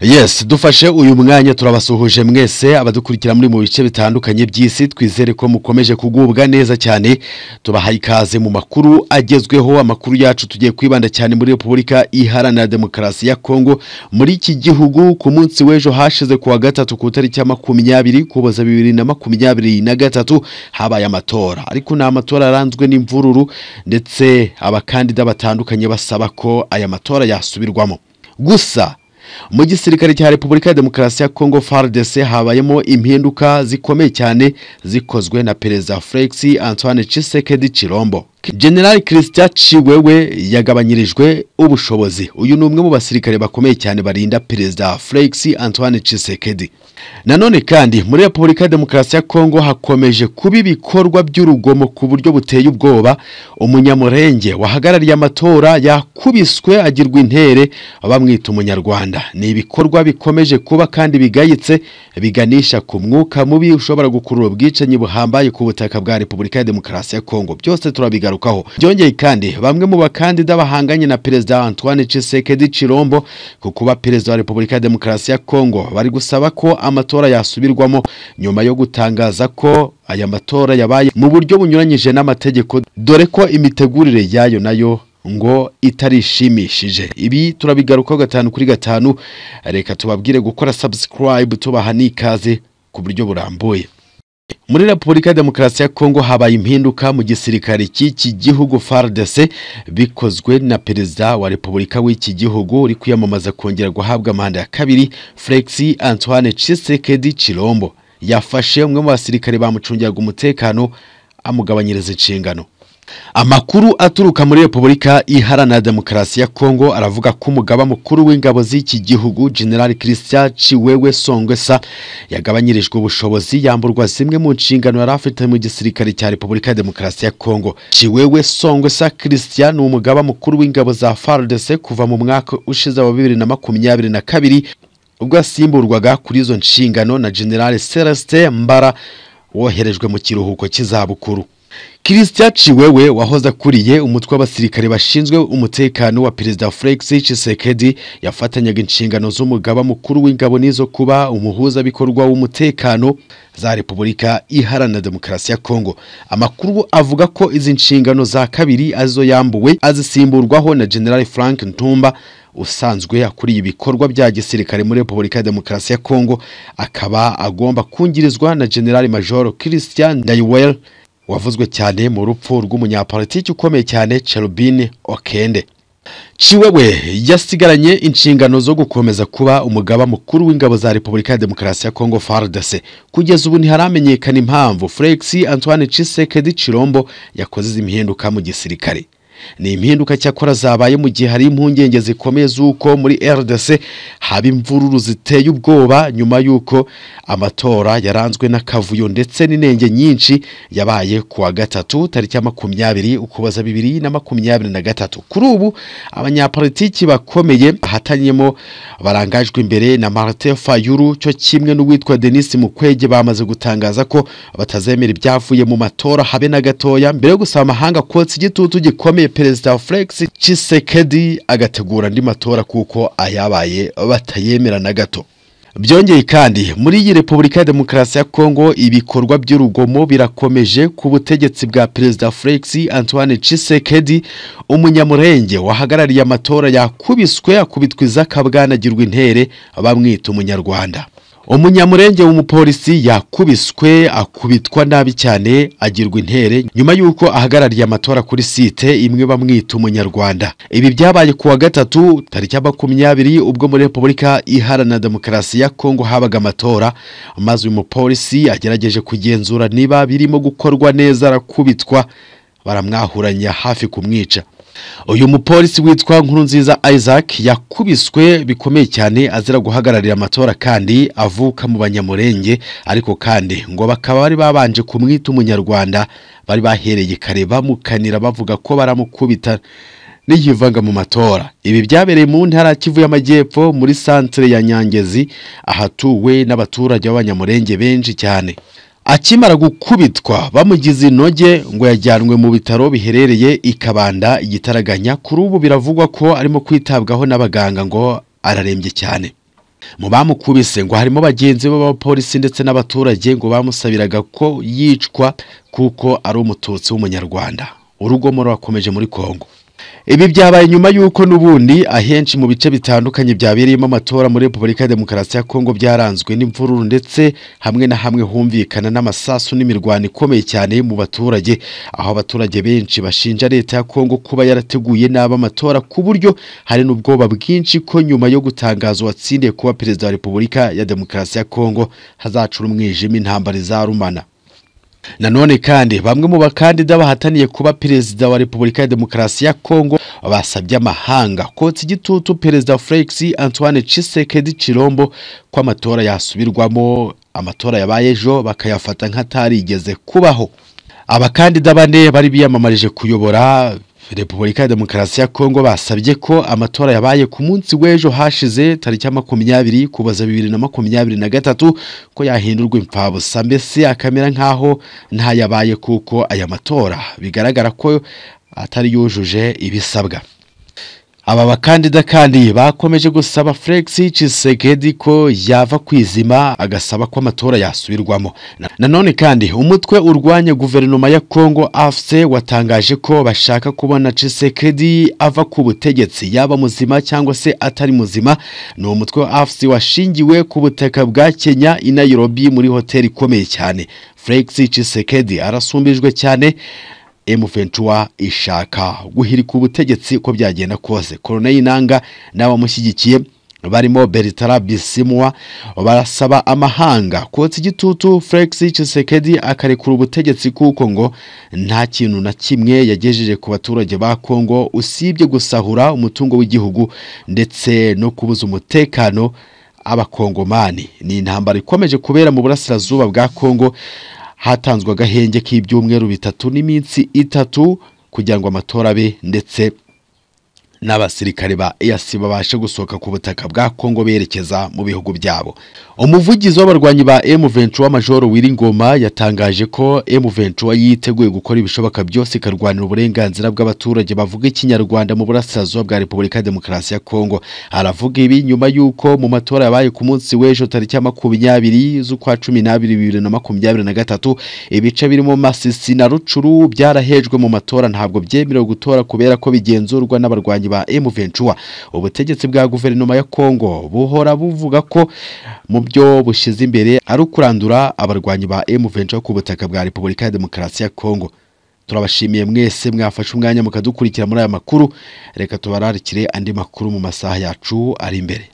Yes, dufashe uyu mwanya turabasuhuje mwese abadukurikira muri mu bice bitandukanye by'isi twizere ko mukomeje kugubwa neza cyane tubahaye ikaze mu makuru agezweho amakuru yacu tugiye kwibanda cyane muri Republika Iharanira Demokarasi ya Kongo muri iki gihugu ku munsi w'ejo hashize kuwa gatatu ku tariki ya makumyabiri kuboza bibiri na makumyabiri na gatatu habaye amatora ariko ni amatora aranzwe n'imvururu ndetse abakandida batandukanye basaba ko aya matora yasubirwamo gusa mu gisirikare cya repubulika ya demokarasi ya kongo fardc habayemo impinduka zikomeye cyane zikozwe na perezida felix antoine cisekedi Chirombo. general christian chiwewe yagabanyirijwe ubushobozi uyu ni umwe mu basirikare bakomeye cyane barinda perezida felix antoine cisekedi nanone kandi muri repubulika ya demokarasi ya kongo hakomeje kuba ibikorwa by'urugomo ku buryo buteye ubwoba umunyamurenge wahagarariye amatora yakubiswe agirwa intere bamwita umunyarwanda ni ibikorwa bikomeje kuba kandi bigayitse biganisha ku mwuka mubi ushobora gukurura ubwicanyi buhambaye ku butaka bwa repubulika ya demokarasi ya kongo byose turabigaruka kugarukaho byongeye kandi bamwe mu bakandida bahanganye na perezida Antoine Tshisekedi Cirombo ku kuba perezida wa Repubulika ya Demokarasi ya Kongo bari gusaba ko amatora yasubirwamo nyuma yo gutangaza ko aya matora yabaye mu buryo bunyuranyije n'amategeko dore ko imitegurire yayo nayo ngo itarishimishije ibi turabigarukaho gatanu kuri gatanu reka tubabwire gukora subscribe tubaha n'ikaze ku buryo burambuye muri repubulika ya demokarasi ya kongo habaye impinduka mu gisirikare cy'iki gihugu fardc bikozwe na perezida wa repubulika w'iki gihugu uri kwiyamamaza kongera guhabwa manda ya kabiri felix antoine cisekedi cirombo yafashe umwe mu basirikare bamucungiraga umutekano amugabanyiriza inshingano Amakuru aturuka muri Repubulika Iharanira Demokarasi ya Kongo aravuga ko umugaba mukuru w'ingabo z'iki gihugu General Christian Chiwewe Songwesa yagabanyirijwe ubushobozi yamburwa zimwe mu nshingano yari afite mu gisirikare cya Repubulika ya Demokarasi ya Kongo. Chiwewe Songwesa Christian ni umugaba mukuru w'ingabo za FARDC kuva mu mwaka ushize wa bibiri na na makumyabiri kabiri ubwo yasimburwaga kuri izo nshingano na General Celestin Mbara woherejwe mu kiruhuko cy'izabukuru. Christian wewe wahoze akuriye umutwe w'abasirikare bashinzwe umutekano wa Perezida Felix Tshisekedi yafatanyaga inshingano z'umugaba mukuru w'ingabo nizo kuba umuhuzabikorwa w'umutekano za Republika Iharanira Demokarasi ya Kongo. Amakuru avuga ko izi nshingano za kabiri azo yambuwe azisimburwaho na General Frank Ntumba usanzwe akuriye ibikorwa bya gisirikare muri Repubulika ya Demokarasi ya Kongo akaba agomba kungirizwa na General Major Christian Daiwel wavuzwe cyane mu rupfu rw'umunyapolitiki ukomeye cyane Cherubin Okende Chiwewe yasigaranye inshingano zo gukomeza kuba umugaba mukuru w'ingabo za Repubulika ya Demokarasi ya Kongo FARDC. Kugeza ubu ntiharamenyekana impamvu Felix Antoine Tshisekedi Chilombo yakoze izi mpinduka mu gisirikare. ni impinduka cyakora zabaye mu gihe hari impungenge zikomeye z'uko muri rdc haba imvururu ziteye ubwoba nyuma y'uko amatora yaranzwe n'akavuyo ndetse n'inenge nyinshi yabaye ku wa gatatu tariki ya makumyabiri ukuboza bibiri na makumyabiri na gatatu kuri ubu abanyapolitiki bakomeye ahatanyemo barangajwe imbere na marite fayuru cyo kimwe n'uwitwa Denis mukwege bamaze gutangaza ko batazemera ibyavuye mu matora habe na gatoya mbere yo gusaba amahanga kotsa igitutu gikomeye perezida Flex Felix Tshisekedi agategura andi matora kuko ayabaye batayemera na gato byongeye kandi muri iyi repubulika ya demokarasi ya kongo ibikorwa by'urugomo birakomeje ku butegetsi bwa perezida felix antoine Tshisekedi umunyamurenge wahagarariye amatora yakubiswe akubitwa izakabwanagirwa intere bamwita umunyarwanda umunyamurenge w'umupolisi yakubiswe akubitwa nabi cyane agirwa intere nyuma y'uko ahagarariye amatora kuri site imwe bamwita umunyarwanda ibi byabaye ku wa gatatu tariki ya makumyabiri ubwo muri repubulika iharanira demokarasi ya kongo habaga amatora maze uyu mupolisi agerageje kugenzura niba birimo gukorwa neza arakubitwa baramwahuranya hafi kumwica uyu mupolisi witwa nkurunziza isaac yakubiswe bikomeye cyane azira guhagararira amatora kandi avuka mu banyamurenge ariko kandi ngo bakaba bari babanje kumwita umunyarwanda bari bahereye kare bamukanira bavuga ko baramukubita n’igivanga mu matora ibi byabereye mu ntara kivu y'amajyepfo muri santere ya nyangezi ahatuwe n'abaturage b'abanyamurenge benshi cyane akimara gukubitwa bamugize inoge ngo yajyanwe mu bitaro biherereye ikabanda igitaraganya kuri ubu biravugwa ko arimo kwitabwaho n'abaganga ngo ararembye cyane mu bamukubise ngo harimo bagenzi b'abapolisi ndetse n'abaturage ngo bamusabiraga ko yicwa kuko ari umututsi w'umunyarwanda urugomo rwakomeje muri kongo ibi byabaye nyuma y'uko n'ubundi ahenshi mu bice bitandukanye byabereyemo amatora muri repubulika ya demokarasi ya kongo byaranzwe n'imvururu ndetse hamwe na hamwe humvikana n'amasasu n'imirwano ikomeye cyane mu baturage aho abaturage benshi bashinja leta ya kongo kuba yarateguye nabi amatora ku buryo hari n'ubwoba bwinshi ko nyuma yo gutangaza uwatsindiye kuba perezida wa repubulika ya demokarasi ya kongo hazacura umwijima intambara izarumana nanone kandi bamwe mu bakandida bahataniye kuba perezida wa repubulika ya demokarasi ya kongo basabye amahanga kotsa igitutu perezida felix antoine Tshisekedi Chirombo ko amatora yasubirwamo amatora yabaye ejo bakayafata nk'atarigeze kubaho abakandida bane bari biyamamarije kuyobora Repubulika ya Demokarasi ya Kongo basabye ko amatora yabaye ku munsi w'ejo hashize tariki ya makumyabiri kubaza bibiri na makumyabiri na gatatu ko yahindurwa imfabusa mbese akamera nk'aho ntayabaye kuko aya matora bigaragara ko atari yujuje ibisabwa aba bakandida kandi bakomeje gusaba Felix Tshisekedi ko yava kwizima agasaba ko amatora yasubirwamo nanone kandi umutwe urwanya guverinoma ya Congo AFC watangaje ko bashaka kubona Tshisekedi ava ku butegetsi yaba muzima cyangwa se atari muzima ni umutwe wa AFC washingiwe ku butaka bwa Kenya i Nairobi muri hoteli ikomeye cyane Felix Tshisekedi arasumbijwe cyane m ishaka guhirika ubutegetsi ko byagenda kose Colonel Inanga n'abamushyigikiye barimo Bertrand Bisimwa barasaba amahanga kotsa igitutu Felix Tshisekedi akarekura ubutegetsi kuko ngo nta kintu na kimwe yagejeje ku baturage ba Kongo usibye gusahura umutungo w'igihugu ndetse no kubuza umutekano abakongomani ni intambara ikomeje kubera mu burasirazuba bwa Kongo hatanzwe agahenge k'ibyumweru bitatu n'iminsi itatu kugira ngo amatora abe ndetse n'abasirikare ba EAC babashe gusohoka ku butaka bwa Kongo berekeza mu bihugu byabo umuvugizi w'abarwanyi ba M23 w'amajoro Wiringoma yatangaje ko m yiteguye gukora ibishoboka byose ikarwanira uburenganzira bw'abaturage bavuga ikinyarwanda mu burasirazuba bwa Repubulika ya Demokarasi ya Kongo aravuga ibi nyuma yuko mu matora yabaye ku munsi w'ejo tariki ya makumyabiri z'ukwa cumi n'abiri bibiri na makumyabiri na gatatu ibice birimo Masisi na Rucuru byarahejwe mu matora ntabwo byemerewe gutora kubera ko bigenzurwa n'abarwanyi ba M23 ubutegetsi bwa guverinoma ya Kongo buhora buvuga ko mu byo bushize imbere ari ukurandura abarwanyi ba m ku butaka bwa Repubulika ya Demokarasi ya Kongo turabashimiye mwese mwafashe umwanya mukadukurikira muri aya makuru reka tubararikire andi makuru mu masaha yacu ari imbere